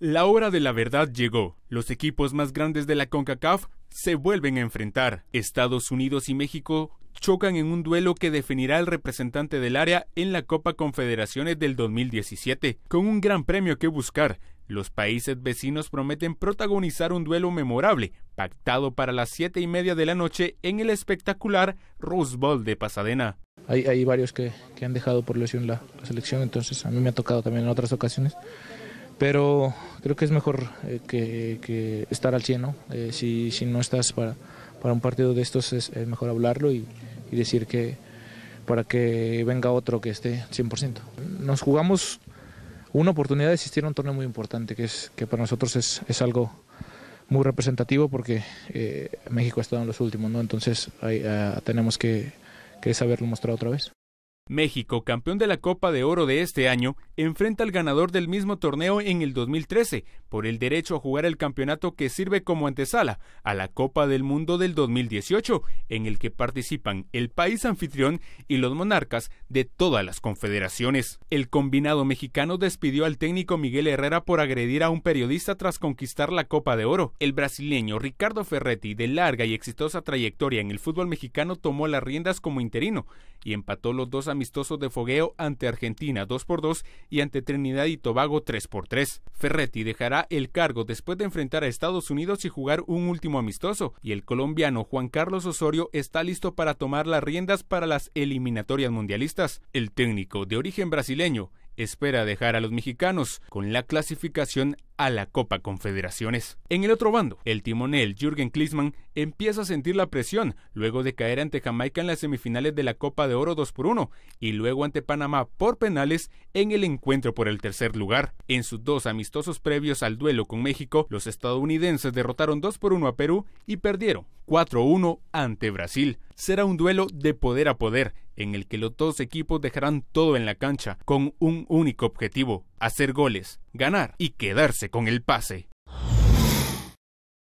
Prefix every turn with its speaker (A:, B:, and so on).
A: La hora de la verdad llegó. Los equipos más grandes de la CONCACAF se vuelven a enfrentar. Estados Unidos y México chocan en un duelo que definirá al representante del área en la Copa Confederaciones del 2017, con un gran premio que buscar. Los países vecinos prometen protagonizar un duelo memorable, pactado para las siete y media de la noche en el espectacular Rose Bowl de Pasadena.
B: Hay, varios que, han dejado por lesión la selección, entonces a mí me ha tocado también en otras ocasiones pero creo que es mejor eh, que, estar al 100, eh, si, no estás para, un partido de estos es, mejor hablarlo y, decir que para que venga otro que esté 100%. Nos jugamos una oportunidad de existir a un torneo muy importante, que, es, que para nosotros es, algo muy representativo porque eh, México ha estado en los últimos, ¿no? entonces ahí, ah, tenemos que saberlo mostrar otra vez.
A: México, campeón de la Copa de Oro de este año, enfrenta al ganador del mismo torneo en el 2013 por el derecho a jugar el campeonato que sirve como antesala a la Copa del Mundo del 2018, en el que participan el país anfitrión y los monarcas de todas las confederaciones. El combinado mexicano despidió al técnico Miguel Herrera por agredir a un periodista tras conquistar la Copa de Oro. El brasileño Ricardo Ferretti, de larga y exitosa trayectoria en el fútbol mexicano, tomó las riendas como interino y empató los dos amistoso de fogueo ante Argentina 2 x 2 y ante Trinidad y Tobago 3 x 3. Ferretti dejará el cargo después de enfrentar a Estados Unidos y jugar un último amistoso, y el colombiano Juan Carlos Osorio está listo para tomar las riendas para las eliminatorias mundialistas. El técnico de origen brasileño espera dejar a los mexicanos con la clasificación a la Copa Confederaciones. En el otro bando, el timonel Jürgen Klinsmann empieza a sentir la presión luego de caer ante Jamaica en las semifinales de la Copa de Oro 2 por 1 y luego ante Panamá por penales en el encuentro por el tercer lugar. En sus dos amistosos previos al duelo con México, los estadounidenses derrotaron 2 por 1 a Perú y perdieron 4-1 ante Brasil. Será un duelo de poder a poder en el que los dos equipos dejarán todo en la cancha con un único objetivo, hacer goles, ganar y quedarse con el pase.